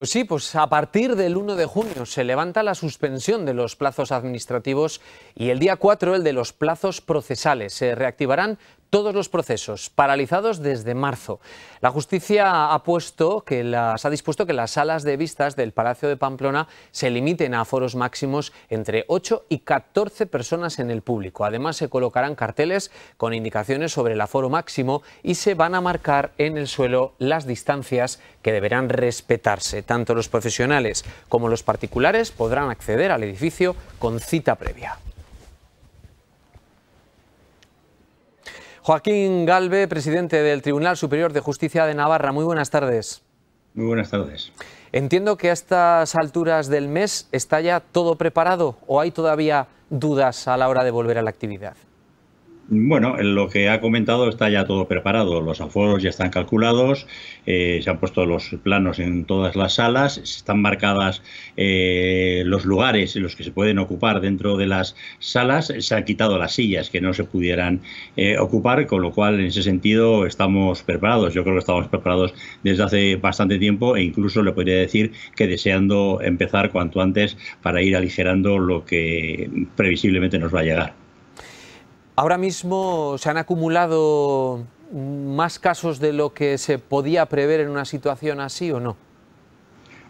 Pues sí, pues a partir del 1 de junio se levanta la suspensión de los plazos administrativos y el día 4 el de los plazos procesales. Se reactivarán todos los procesos paralizados desde marzo. La justicia ha, puesto que ha dispuesto que las salas de vistas del Palacio de Pamplona se limiten a foros máximos entre 8 y 14 personas en el público. Además, se colocarán carteles con indicaciones sobre el aforo máximo y se van a marcar en el suelo las distancias que deberán respetarse. Tanto los profesionales como los particulares podrán acceder al edificio con cita previa. Joaquín Galve, presidente del Tribunal Superior de Justicia de Navarra, muy buenas tardes. Muy buenas tardes. Entiendo que a estas alturas del mes está ya todo preparado o hay todavía dudas a la hora de volver a la actividad. Bueno, lo que ha comentado está ya todo preparado. Los aforos ya están calculados, eh, se han puesto los planos en todas las salas, están marcadas eh, los lugares en los que se pueden ocupar dentro de las salas, se han quitado las sillas que no se pudieran eh, ocupar, con lo cual en ese sentido estamos preparados. Yo creo que estamos preparados desde hace bastante tiempo e incluso le podría decir que deseando empezar cuanto antes para ir aligerando lo que previsiblemente nos va a llegar. Ahora mismo se han acumulado más casos de lo que se podía prever en una situación así o no?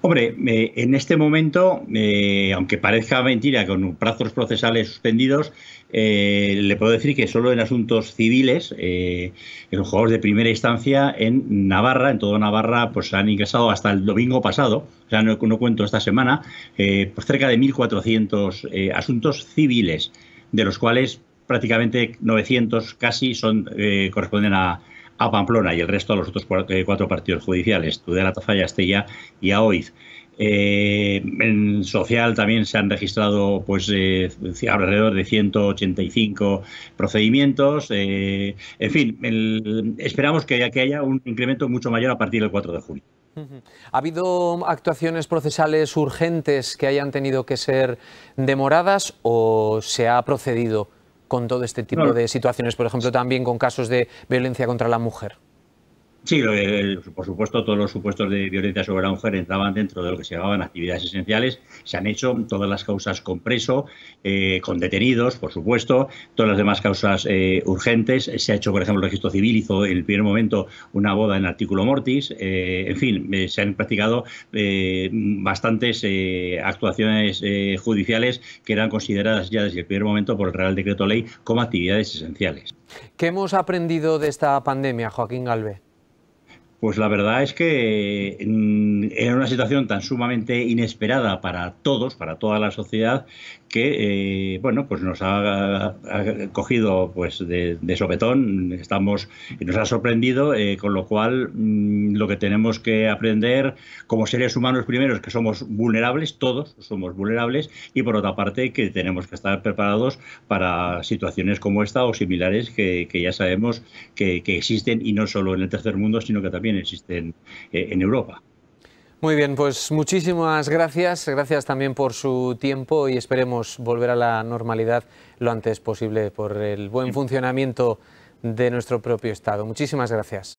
Hombre, eh, en este momento, eh, aunque parezca mentira, con plazos procesales suspendidos, eh, le puedo decir que solo en asuntos civiles, en los juegos de primera instancia en Navarra, en todo Navarra, pues han ingresado hasta el domingo pasado, o sea, no, no cuento esta semana, pues cerca de 1.400 asuntos civiles, de los cuales prácticamente 900 casi son eh, corresponden a, Pamplona y el resto a los otros cuatro, eh, partidos judiciales, Tudela, Tafalla, Estella y Aoiz. Eh, en social también se han registrado pues alrededor de 185 procedimientos. en fin, esperamos que que, haya un incremento mucho mayor a partir del 4 de julio. ¿Ha habido actuaciones procesales urgentes que hayan tenido que ser demoradas o se ha procedido con todo este tipo de situaciones, por ejemplo, también con casos de violencia contra la mujer? Sí, por supuesto, todos los supuestos de violencia sobre la mujer entraban dentro de lo que se llamaban actividades esenciales. Se han hecho todas las causas con preso, eh, con detenidos, por supuesto, todas las demás causas eh, urgentes. Se ha hecho, por ejemplo, el registro civil, hizo en el primer momento una boda en artículo mortis. Eh, en fin, se han practicado bastantes actuaciones judiciales que eran consideradas ya desde el primer momento por el Real Decreto Ley como actividades esenciales. ¿Qué hemos aprendido de esta pandemia, Joaquín Galvez? Pues la verdad es que mm, era una situación tan sumamente inesperada para todos, para toda la sociedad, que eh, bueno, pues nos ha, cogido pues de, de, sopetón, estamos, nos ha sorprendido, eh, con lo cual mm, lo que tenemos que aprender como seres humanos primero es que somos vulnerables, todos somos vulnerables, y por otra parte que tenemos que estar preparados para situaciones como esta o similares que, ya sabemos que existen y no solo en el tercer mundo, sino que también existen eh, en Europa. Muy bien, pues muchísimas gracias. Gracias también por su tiempo y esperemos volver a la normalidad lo antes posible por el buen funcionamiento de nuestro propio Estado. Muchísimas gracias.